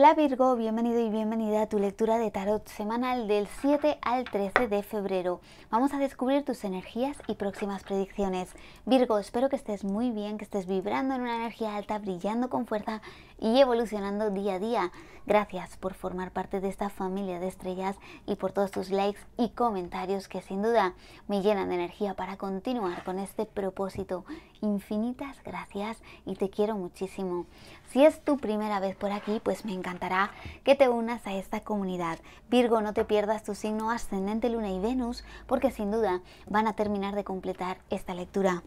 Hola Virgo, bienvenido y bienvenida a tu lectura de tarot semanal del 7 al 13 de febrero. Vamos a descubrir tus energías y próximas predicciones. Virgo, espero que estés muy bien, que estés vibrando en una energía alta, brillando con fuerza y evolucionando día a día. Gracias por formar parte de esta familia de estrellas y por todos tus likes y comentarios que sin duda me llenan de energía para continuar con este propósito. Infinitas gracias y te quiero muchísimo. Si es tu primera vez por aquí, pues me encanta encantará que te unas a esta comunidad. Virgo, no te pierdas tu signo ascendente, Luna y Venus, porque sin duda van a terminar de completar esta lectura.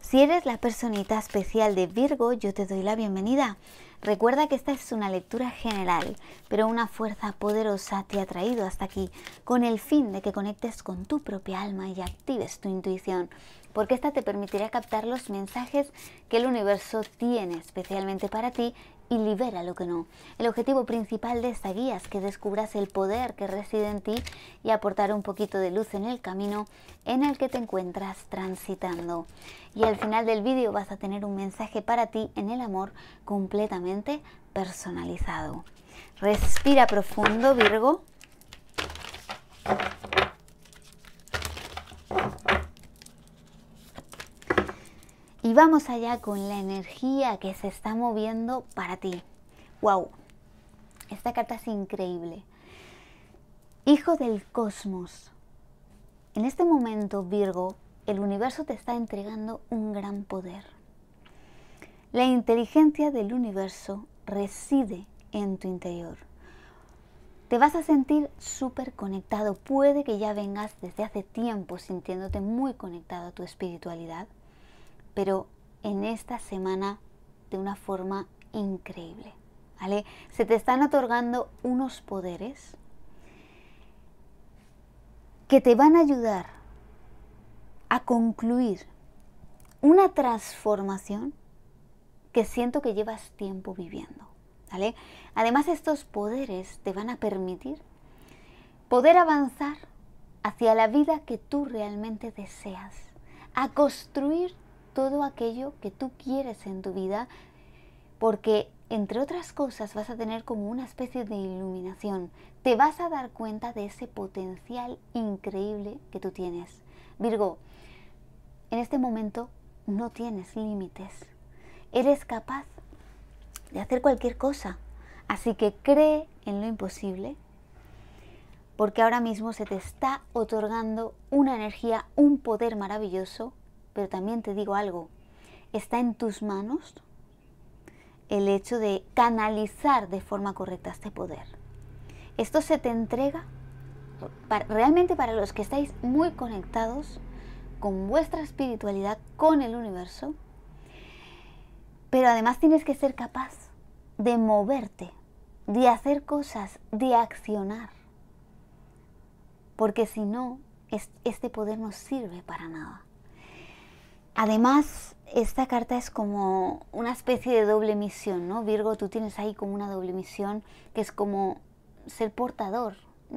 Si eres la personita especial de Virgo, yo te doy la bienvenida. Recuerda que esta es una lectura general, pero una fuerza poderosa te ha traído hasta aquí, con el fin de que conectes con tu propia alma y actives tu intuición, porque esta te permitirá captar los mensajes que el universo tiene especialmente para ti y libera lo que no. El objetivo principal de esta guía es que descubras el poder que reside en ti y aportar un poquito de luz en el camino en el que te encuentras transitando. Y al final del vídeo vas a tener un mensaje para ti en el amor completamente personalizado. Respira profundo, Virgo. Y vamos allá con la energía que se está moviendo para ti. ¡Wow! Esta carta es increíble. Hijo del cosmos. En este momento, Virgo, el universo te está entregando un gran poder. La inteligencia del universo reside en tu interior. Te vas a sentir súper conectado. Puede que ya vengas desde hace tiempo sintiéndote muy conectado a tu espiritualidad pero en esta semana de una forma increíble. ¿vale? Se te están otorgando unos poderes que te van a ayudar a concluir una transformación que siento que llevas tiempo viviendo. ¿vale? Además, estos poderes te van a permitir poder avanzar hacia la vida que tú realmente deseas, a construir todo aquello que tú quieres en tu vida, porque entre otras cosas vas a tener como una especie de iluminación. Te vas a dar cuenta de ese potencial increíble que tú tienes. Virgo, en este momento no tienes límites. Eres capaz de hacer cualquier cosa. Así que cree en lo imposible, porque ahora mismo se te está otorgando una energía, un poder maravilloso pero también te digo algo, está en tus manos el hecho de canalizar de forma correcta este poder. Esto se te entrega realmente para los que estáis muy conectados con vuestra espiritualidad, con el universo, pero además tienes que ser capaz de moverte, de hacer cosas, de accionar, porque si no, este poder no sirve para nada. Además, esta carta es como una especie de doble misión, ¿no? Virgo, tú tienes ahí como una doble misión, que es como ser portador,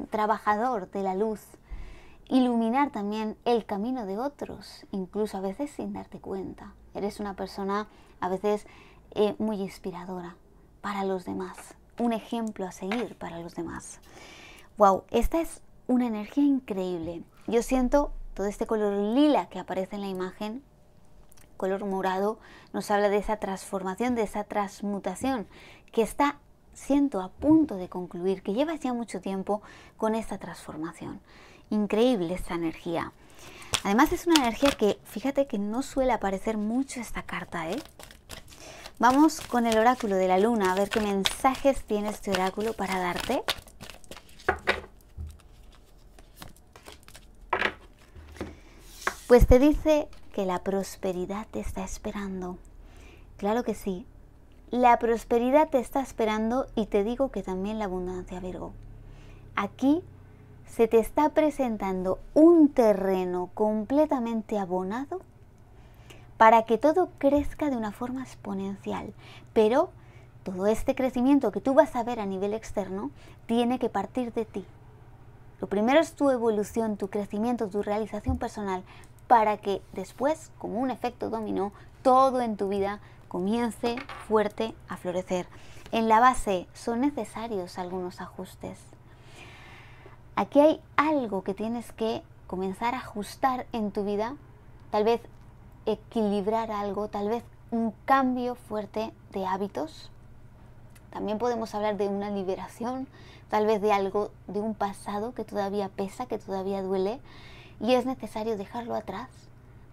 trabajador de la luz, iluminar también el camino de otros, incluso a veces sin darte cuenta. Eres una persona a veces eh, muy inspiradora para los demás, un ejemplo a seguir para los demás. Wow, esta es una energía increíble. Yo siento todo este color lila que aparece en la imagen color morado, nos habla de esa transformación, de esa transmutación que está siento a punto de concluir, que lleva ya mucho tiempo con esta transformación. Increíble esa energía. Además es una energía que, fíjate que no suele aparecer mucho esta carta, ¿eh? Vamos con el oráculo de la luna, a ver qué mensajes tiene este oráculo para darte. Pues te dice que la prosperidad te está esperando. Claro que sí. La prosperidad te está esperando y te digo que también la abundancia, Virgo. Aquí se te está presentando un terreno completamente abonado para que todo crezca de una forma exponencial. Pero todo este crecimiento que tú vas a ver a nivel externo tiene que partir de ti. Lo primero es tu evolución, tu crecimiento, tu realización personal, para que después, como un efecto dominó, todo en tu vida comience fuerte a florecer. En la base son necesarios algunos ajustes. Aquí hay algo que tienes que comenzar a ajustar en tu vida, tal vez equilibrar algo, tal vez un cambio fuerte de hábitos. También podemos hablar de una liberación, tal vez de algo, de un pasado que todavía pesa, que todavía duele, y es necesario dejarlo atrás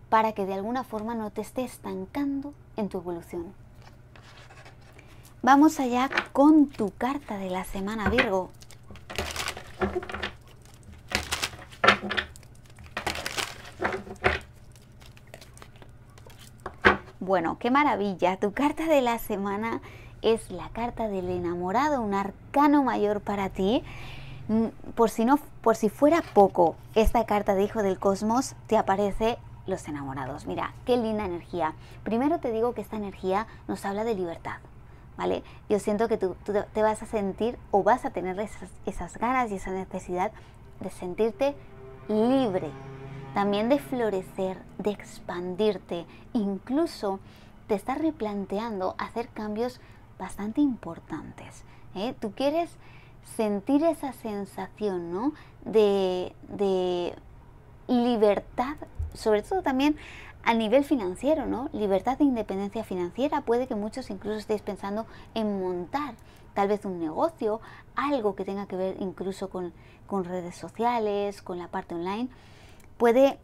para que de alguna forma no te esté estancando en tu evolución. Vamos allá con tu carta de la semana Virgo. Bueno, qué maravilla. Tu carta de la semana es la carta del enamorado, un arcano mayor para ti. Mm, por si no por si fuera poco, esta carta de Hijo del Cosmos te aparece los enamorados. Mira, qué linda energía. Primero te digo que esta energía nos habla de libertad. ¿Vale? Yo siento que tú, te vas a sentir o vas a tener esas, ganas y esa necesidad de sentirte libre, también de florecer, de expandirte, incluso te estás replanteando hacer cambios bastante importantes. ¿eh? Tú quieres sentir esa sensación ¿no? de, de libertad, sobre todo también a nivel financiero, ¿no? Libertad de independencia financiera. Puede que muchos incluso estéis pensando en montar tal vez un negocio, algo que tenga que ver incluso con, con redes sociales, con la parte online. Puede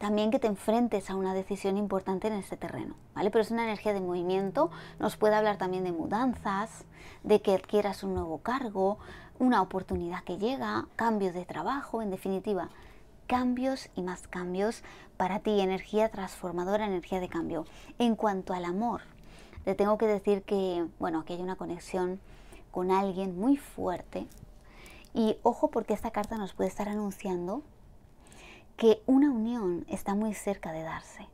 también que te enfrentes a una decisión importante en este terreno, ¿vale? Pero es una energía de movimiento, nos puede hablar también de mudanzas, de que adquieras un nuevo cargo, una oportunidad que llega, cambios de trabajo, en definitiva, cambios y más cambios para ti, energía transformadora, energía de cambio. En cuanto al amor, te tengo que decir que, bueno, aquí hay una conexión con alguien muy fuerte y ojo porque esta carta nos puede estar anunciando que una unión está muy cerca de darse.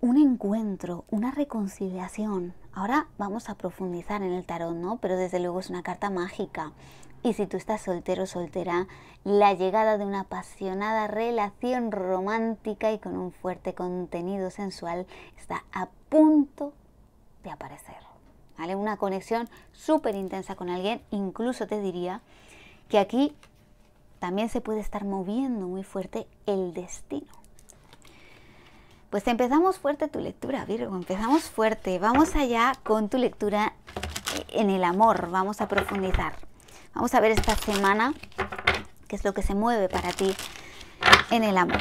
Un encuentro, una reconciliación. Ahora vamos a profundizar en el tarot, ¿no? Pero desde luego es una carta mágica. Y si tú estás soltero o soltera, la llegada de una apasionada relación romántica y con un fuerte contenido sensual está a punto de aparecer. ¿Vale? Una conexión súper intensa con alguien. Incluso te diría que aquí también se puede estar moviendo muy fuerte el destino. Pues empezamos fuerte tu lectura, Virgo, empezamos fuerte. Vamos allá con tu lectura eh, en el amor, vamos a profundizar. Vamos a ver esta semana qué es lo que se mueve para ti en el amor.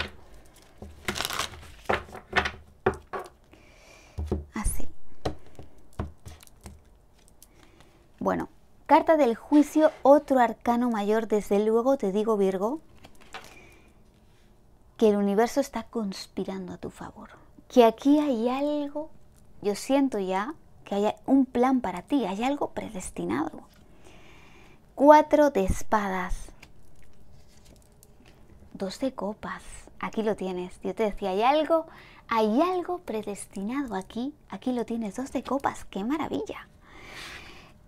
Carta del juicio, otro arcano mayor, desde luego te digo Virgo, que el universo está conspirando a tu favor. Que aquí hay algo, yo siento ya que hay un plan para ti, hay algo predestinado. Cuatro de espadas, dos de copas, aquí lo tienes. Yo te decía, hay algo, hay algo predestinado aquí, aquí lo tienes, dos de copas, qué maravilla.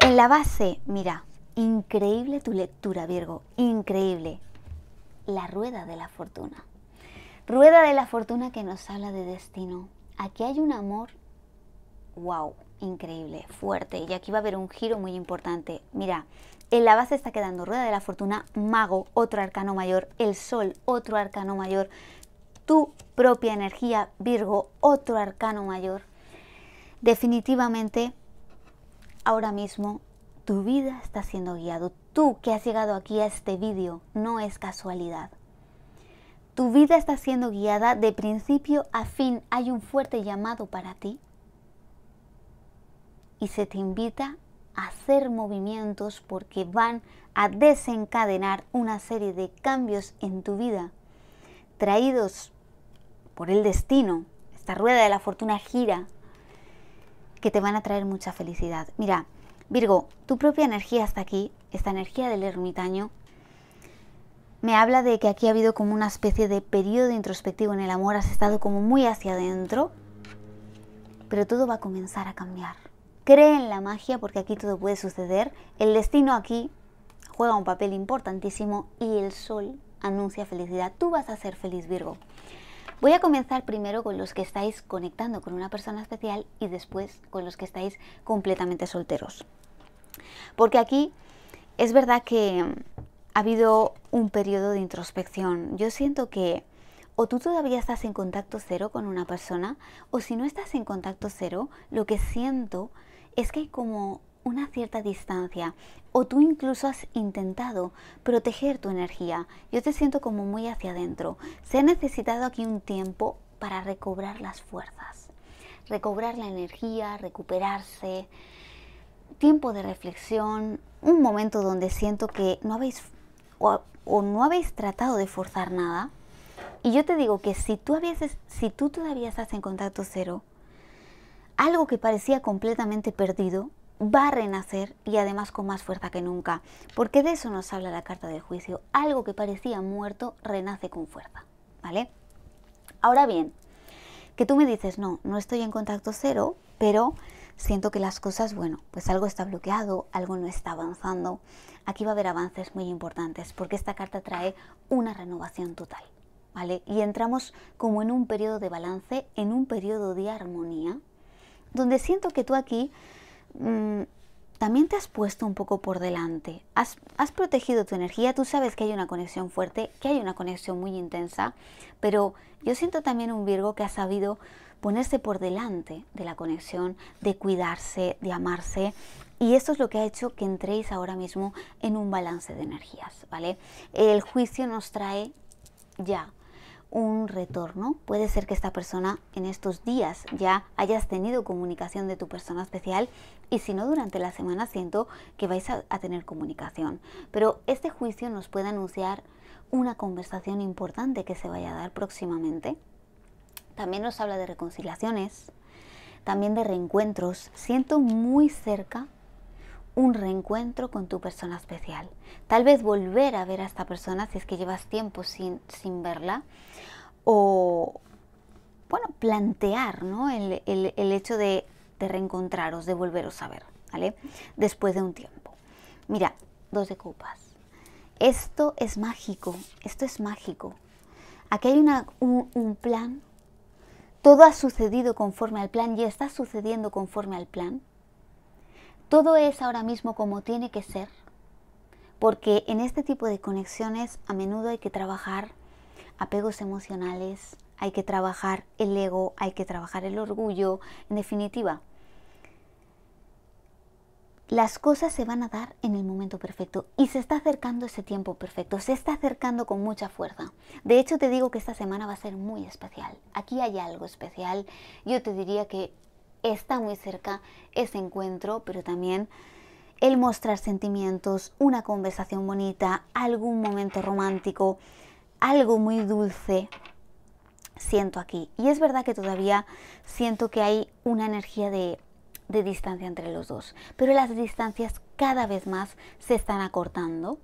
En la base, mira, increíble tu lectura, Virgo, increíble. La rueda de la fortuna. Rueda de la fortuna que nos habla de destino. Aquí hay un amor, wow, increíble, fuerte. Y aquí va a haber un giro muy importante. Mira, en la base está quedando rueda de la fortuna, mago, otro arcano mayor, el sol, otro arcano mayor, tu propia energía, Virgo, otro arcano mayor. Definitivamente Ahora mismo tu vida está siendo guiado. Tú que has llegado aquí a este vídeo no es casualidad. Tu vida está siendo guiada de principio a fin. Hay un fuerte llamado para ti. Y se te invita a hacer movimientos porque van a desencadenar una serie de cambios en tu vida, traídos por el destino. Esta rueda de la fortuna gira que te van a traer mucha felicidad. Mira, Virgo, tu propia energía hasta aquí, esta energía del ermitaño, me habla de que aquí ha habido como una especie de periodo introspectivo en el amor, has estado como muy hacia adentro, pero todo va a comenzar a cambiar. Cree en la magia porque aquí todo puede suceder, el destino aquí juega un papel importantísimo y el sol anuncia felicidad. Tú vas a ser feliz Virgo. Voy a comenzar primero con los que estáis conectando con una persona especial y después con los que estáis completamente solteros. Porque aquí es verdad que mm, ha habido un periodo de introspección. Yo siento que o tú todavía estás en contacto cero con una persona, o si no estás en contacto cero, lo que siento es que hay como una cierta distancia o tú incluso has intentado proteger tu energía. Yo te siento como muy hacia adentro. Se ha necesitado aquí un tiempo para recobrar las fuerzas, recobrar la energía, recuperarse. Tiempo de reflexión, un momento donde siento que no habéis o, no habéis tratado de forzar nada. Y yo te digo que si tú, habías, si tú todavía estás en contacto cero, algo que parecía completamente perdido, va a renacer y además con más fuerza que nunca, porque de eso nos habla la carta del juicio, algo que parecía muerto renace con fuerza, ¿vale? Ahora bien, que tú me dices, no, no estoy en contacto cero, pero siento que las cosas, bueno, pues algo está bloqueado, algo no está avanzando. Aquí va a haber avances muy importantes porque esta carta trae una renovación total, ¿vale? Y entramos como en un periodo de balance, en un periodo de armonía, donde siento que tú aquí Mm, también te has puesto un poco por delante, has, protegido tu energía, tú sabes que hay una conexión fuerte, que hay una conexión muy intensa, pero yo siento también un Virgo que ha sabido ponerse por delante de la conexión, de cuidarse, de amarse. Y esto es lo que ha hecho que entréis ahora mismo en un balance de energías, ¿vale? El juicio nos trae ya un retorno. Puede ser que esta persona en estos días ya hayas tenido comunicación de tu persona especial y si no durante la semana siento que vais a, tener comunicación. Pero este juicio nos puede anunciar una conversación importante que se vaya a dar próximamente. También nos habla de reconciliaciones, también de reencuentros. Siento muy cerca un reencuentro con tu persona especial. Tal vez volver a ver a esta persona si es que llevas tiempo sin, verla. O, bueno, plantear ¿no? el, hecho de, de, reencontraros, de volveros a ver, ¿vale? Después de un tiempo. Mira, dos de copas. Esto es mágico, esto es mágico. Aquí hay una, un, un plan. Todo ha sucedido conforme al plan y está sucediendo conforme al plan todo es ahora mismo como tiene que ser, porque en este tipo de conexiones a menudo hay que trabajar apegos emocionales, hay que trabajar el ego, hay que trabajar el orgullo, en definitiva. Las cosas se van a dar en el momento perfecto y se está acercando ese tiempo perfecto, se está acercando con mucha fuerza. De hecho, te digo que esta semana va a ser muy especial. Aquí hay algo especial. Yo te diría que está muy cerca ese encuentro, pero también el mostrar sentimientos, una conversación bonita, algún momento romántico, algo muy dulce, siento aquí. Y es verdad que todavía siento que hay una energía de, de, distancia entre los dos, pero las distancias cada vez más se están acortando.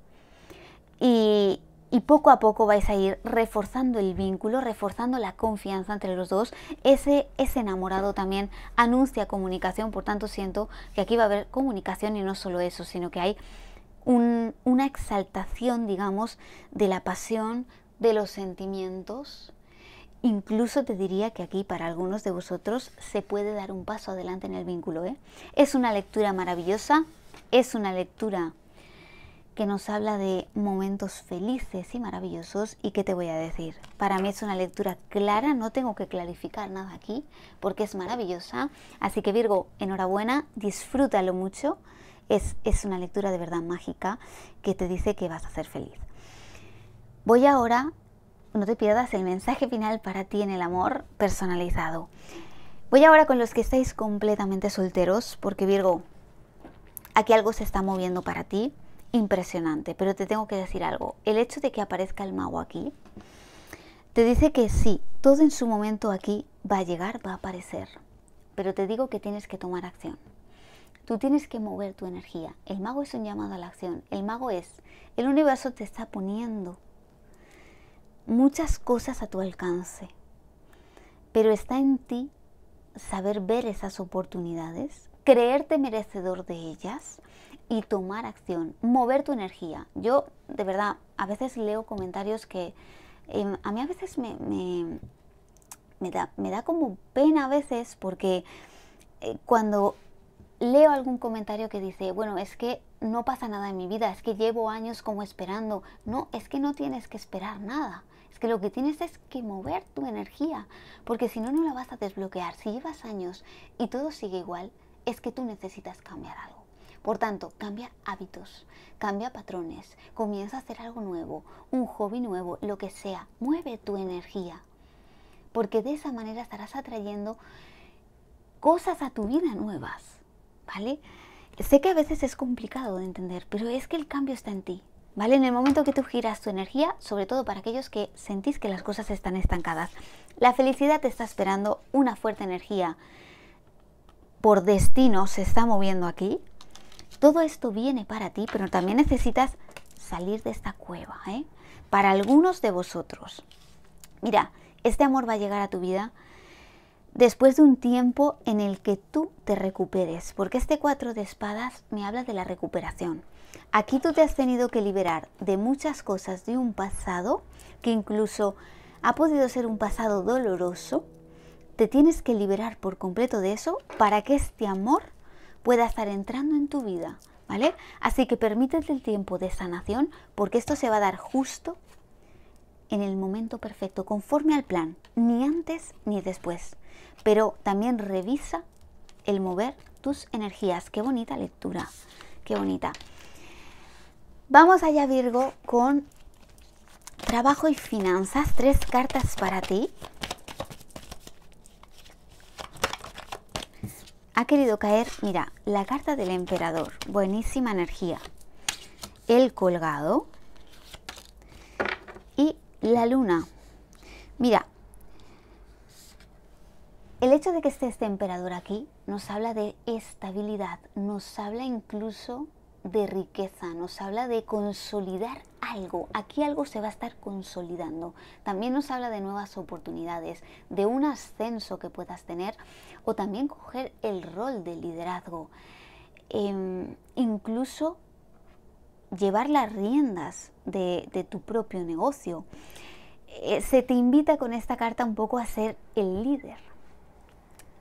Y, y poco a poco vais a ir reforzando el vínculo, reforzando la confianza entre los dos. Ese, ese enamorado también anuncia comunicación, por tanto siento que aquí va a haber comunicación y no solo eso, sino que hay una exaltación, digamos, de la pasión, de los sentimientos. Incluso te diría que aquí para algunos de vosotros se puede dar un paso adelante en el vínculo. ¿eh? Es una lectura maravillosa, es una lectura que nos habla de momentos felices y maravillosos y qué te voy a decir. Para mí es una lectura clara, no tengo que clarificar nada aquí porque es maravillosa. Así que Virgo, enhorabuena, disfrútalo mucho. Es, es una lectura de verdad mágica que te dice que vas a ser feliz. Voy ahora, no te pierdas el mensaje final para ti en el amor personalizado. Voy ahora con los que estáis completamente solteros porque Virgo, aquí algo se está moviendo para ti impresionante, pero te tengo que decir algo. El hecho de que aparezca el mago aquí te dice que sí, todo en su momento aquí va a llegar, va a aparecer. Pero te digo que tienes que tomar acción. Tú tienes que mover tu energía. El mago es un llamado a la acción. El mago es, el universo te está poniendo muchas cosas a tu alcance. Pero está en ti saber ver esas oportunidades, creerte merecedor de ellas y tomar acción, mover tu energía. Yo, de verdad, a veces leo comentarios que em, a mí a veces me, me, da, como pena a veces porque eh, cuando leo algún comentario que dice, bueno, es que no pasa nada en mi vida, es que llevo años como esperando. No, es que no tienes que esperar nada. Es que lo que tienes es que mover tu energía, porque si no, no la vas a desbloquear. Si llevas años y todo sigue igual, es que tú necesitas cambiar algo. Por tanto, cambia hábitos, cambia patrones, comienza a hacer algo nuevo, un hobby nuevo, lo que sea. Mueve tu energía, porque de esa manera estarás atrayendo cosas a tu vida nuevas, ¿vale? Sé que a veces es complicado de entender, pero es que el cambio está en ti, ¿vale? En el momento que tú giras tu energía, sobre todo para aquellos que sentís que las cosas están estancadas. La felicidad te está esperando una fuerte energía por destino se está moviendo aquí, todo esto viene para ti, pero también necesitas salir de esta cueva, ¿eh? Para algunos de vosotros. Mira, este amor va a llegar a tu vida después de un tiempo en el que tú te recuperes, porque este cuatro de espadas me habla de la recuperación. Aquí tú te has tenido que liberar de muchas cosas de un pasado que incluso ha podido ser un pasado doloroso. Te tienes que liberar por completo de eso para que este amor pueda estar entrando en tu vida, ¿vale? Así que permítete el tiempo de sanación porque esto se va a dar justo en el momento perfecto, conforme al plan, ni antes ni después. Pero también revisa el mover tus energías. Qué bonita lectura, qué bonita. Vamos allá Virgo con trabajo y finanzas, tres cartas para ti. ha querido caer, mira, la carta del emperador, buenísima energía, el colgado y la luna. Mira, el hecho de que esté este emperador aquí nos habla de estabilidad, nos habla incluso de riqueza, nos habla de consolidar algo. Aquí algo se va a estar consolidando. También nos habla de nuevas oportunidades, de un ascenso que puedas tener o también coger el rol de liderazgo. Em, incluso llevar las riendas de, tu propio negocio. Eh, se te invita con esta carta un poco a ser el líder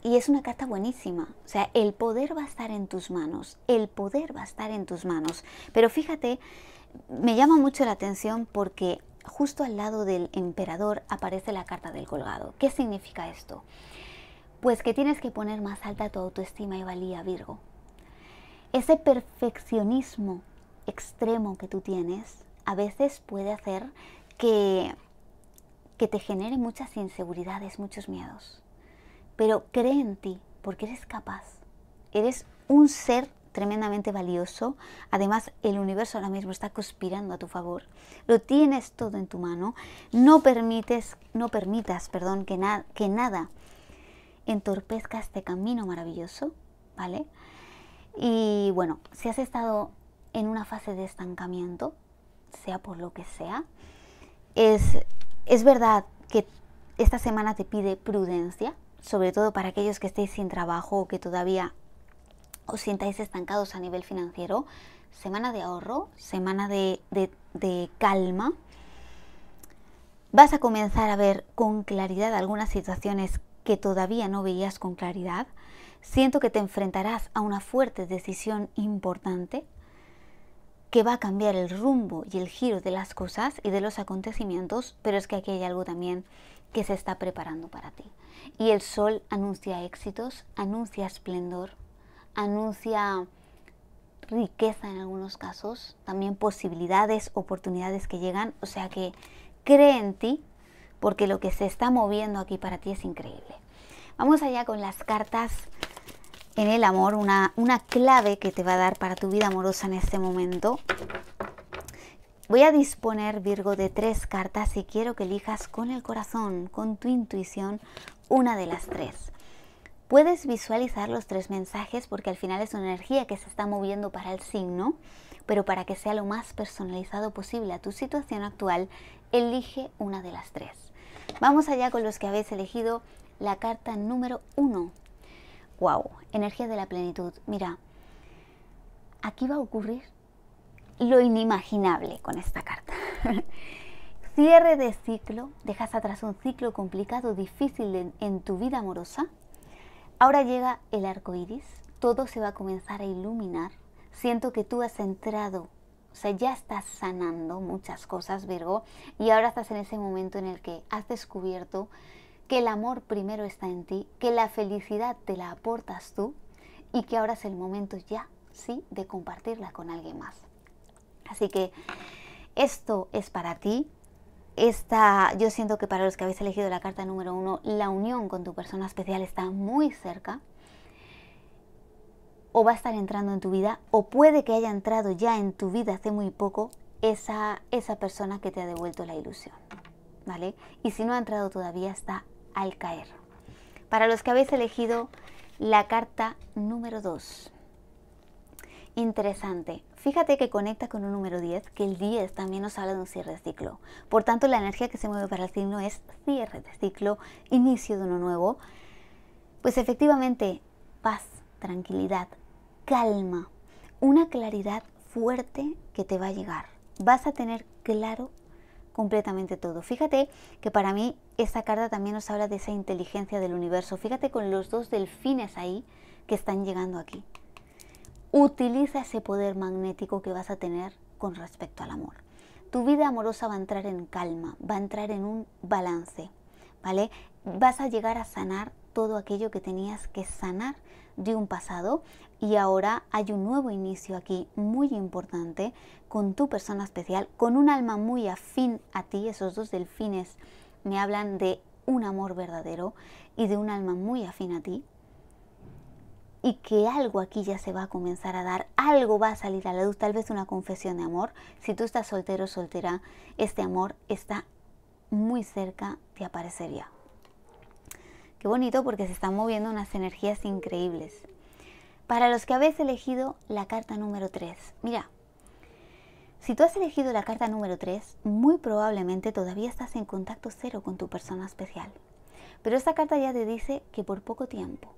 y es una carta buenísima. O sea, el poder va a estar en tus manos, el poder va a estar en tus manos. Pero fíjate, me llama mucho la atención porque justo al lado del emperador aparece la carta del colgado. ¿Qué significa esto? Pues que tienes que poner más alta tu autoestima y valía, Virgo. Ese perfeccionismo extremo que tú tienes a veces puede hacer que, que te genere muchas inseguridades, muchos miedos pero cree en ti porque eres capaz. Eres un ser tremendamente valioso. Además, el universo ahora mismo está conspirando a tu favor. Lo tienes todo en tu mano. No permites, no permitas, perdón, que, que nada entorpezca este camino maravilloso, ¿vale? Y bueno, si has estado en una fase de estancamiento, sea por lo que sea, es, es verdad que esta semana te pide prudencia, sobre todo para aquellos que estéis sin trabajo o que todavía os sientáis estancados a nivel financiero, semana de ahorro, semana de, de calma. Vas a comenzar a ver con claridad algunas situaciones que todavía no veías con claridad. Siento que te enfrentarás a una fuerte decisión importante que va a cambiar el rumbo y el giro de las cosas y de los acontecimientos, pero es que aquí hay algo también que se está preparando para ti. Y el sol anuncia éxitos, anuncia esplendor, anuncia riqueza en algunos casos, también posibilidades, oportunidades que llegan. O sea que cree en ti porque lo que se está moviendo aquí para ti es increíble. Vamos allá con las cartas en el amor, una, una clave que te va a dar para tu vida amorosa en este momento. Voy a disponer, Virgo, de tres cartas y quiero que elijas con el corazón, con tu intuición, una de las tres. Puedes visualizar los tres mensajes porque al final es una energía que se está moviendo para el signo, pero para que sea lo más personalizado posible a tu situación actual, elige una de las tres. Vamos allá con los que habéis elegido la carta número uno. ¡Wow! Energía de la plenitud. Mira, aquí va a ocurrir lo inimaginable con esta carta. Cierre de ciclo, dejas atrás un ciclo complicado, difícil en, tu vida amorosa. Ahora llega el arco iris, todo se va a comenzar a iluminar. Siento que tú has entrado o sea, ya estás sanando muchas cosas, Virgo, y ahora estás en ese momento en el que has descubierto que el amor primero está en ti, que la felicidad te la aportas tú y que ahora es el momento ya, sí, de compartirla con alguien más. Así que esto es para ti. Esta, yo siento que para los que habéis elegido la carta número uno, la unión con tu persona especial está muy cerca. O va a estar entrando en tu vida, o puede que haya entrado ya en tu vida hace muy poco esa, esa persona que te ha devuelto la ilusión. ¿Vale? Y si no ha entrado todavía, está al caer. Para los que habéis elegido la carta número 2. Interesante. Fíjate que conecta con un número 10, que el 10 también nos habla de un cierre de ciclo. Por tanto, la energía que se mueve para el signo es cierre de ciclo, inicio de uno nuevo. Pues efectivamente, paz, tranquilidad, calma, una claridad fuerte que te va a llegar. Vas a tener claro completamente todo. Fíjate que para mí esta carta también nos habla de esa inteligencia del universo. Fíjate con los dos delfines ahí que están llegando aquí. Utiliza ese poder magnético que vas a tener con respecto al amor. Tu vida amorosa va a entrar en calma, va a entrar en un balance, ¿vale? Vas a llegar a sanar todo aquello que tenías que sanar de un pasado y ahora hay un nuevo inicio aquí muy importante con tu persona especial, con un alma muy afín a ti, esos dos delfines me hablan de un amor verdadero y de un alma muy afín a ti, y que algo aquí ya se va a comenzar a dar, algo va a salir a la luz, tal vez una confesión de amor. Si tú estás soltero o soltera, este amor está muy cerca de aparecer ya. Qué bonito porque se están moviendo unas energías increíbles. Para los que habéis elegido la carta número 3, mira, si tú has elegido la carta número 3, muy probablemente todavía estás en contacto cero con tu persona especial. Pero esta carta ya te dice que por poco tiempo,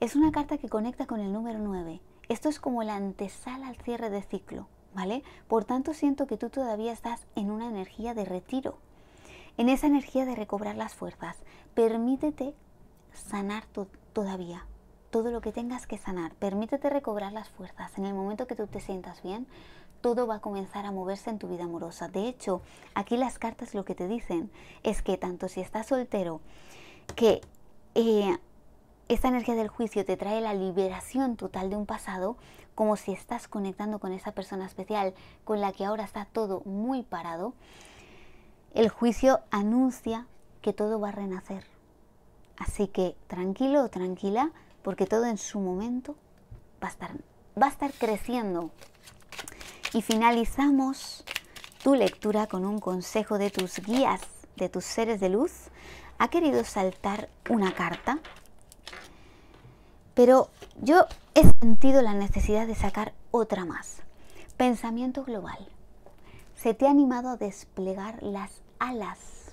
es una carta que conecta con el número 9. Esto es como la antesala al cierre de ciclo, ¿vale? Por tanto, siento que tú todavía estás en una energía de retiro, en esa energía de recobrar las fuerzas. Permítete sanar todavía, todo lo que tengas que sanar. Permítete recobrar las fuerzas. En el momento que tú te sientas bien, todo va a comenzar a moverse en tu vida amorosa. De hecho, aquí las cartas lo que te dicen es que tanto si estás soltero, que eh, esta energía del juicio te trae la liberación total de un pasado, como si estás conectando con esa persona especial con la que ahora está todo muy parado. El juicio anuncia que todo va a renacer. Así que tranquilo tranquila, porque todo en su momento va a estar, va a estar creciendo. Y finalizamos tu lectura con un consejo de tus guías, de tus seres de luz. Ha querido saltar una carta pero yo he sentido la necesidad de sacar otra más. Pensamiento global. Se te ha animado a desplegar las alas.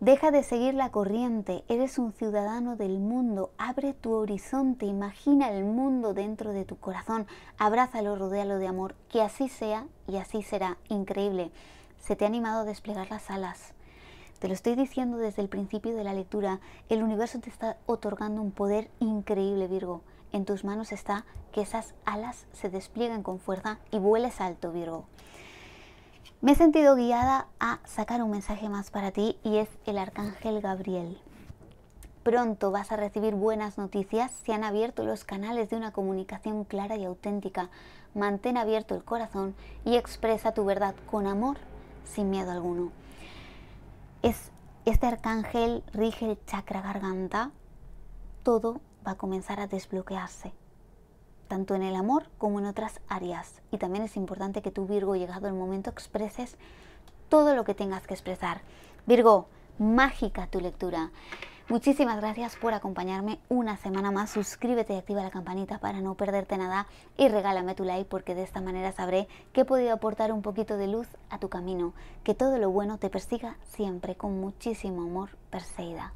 Deja de seguir la corriente, eres un ciudadano del mundo, abre tu horizonte, imagina el mundo dentro de tu corazón, abrázalo, rodéalo de amor, que así sea y así será, increíble. Se te ha animado a desplegar las alas. Te lo estoy diciendo desde el principio de la lectura, el universo te está otorgando un poder increíble, Virgo. En tus manos está que esas alas se desplieguen con fuerza y vueles alto, Virgo. Me he sentido guiada a sacar un mensaje más para ti y es el arcángel Gabriel. Pronto vas a recibir buenas noticias, se han abierto los canales de una comunicación clara y auténtica. Mantén abierto el corazón y expresa tu verdad con amor, sin miedo alguno es, este arcángel rige el chakra garganta, todo va a comenzar a desbloquearse, tanto en el amor como en otras áreas. Y también es importante que tu Virgo, llegado el momento, expreses todo lo que tengas que expresar. Virgo, mágica tu lectura. Muchísimas gracias por acompañarme una semana más. Suscríbete y activa la campanita para no perderte nada y regálame tu like porque de esta manera sabré que he podido aportar un poquito de luz a tu camino. Que todo lo bueno te persiga siempre con muchísimo amor, Perseida.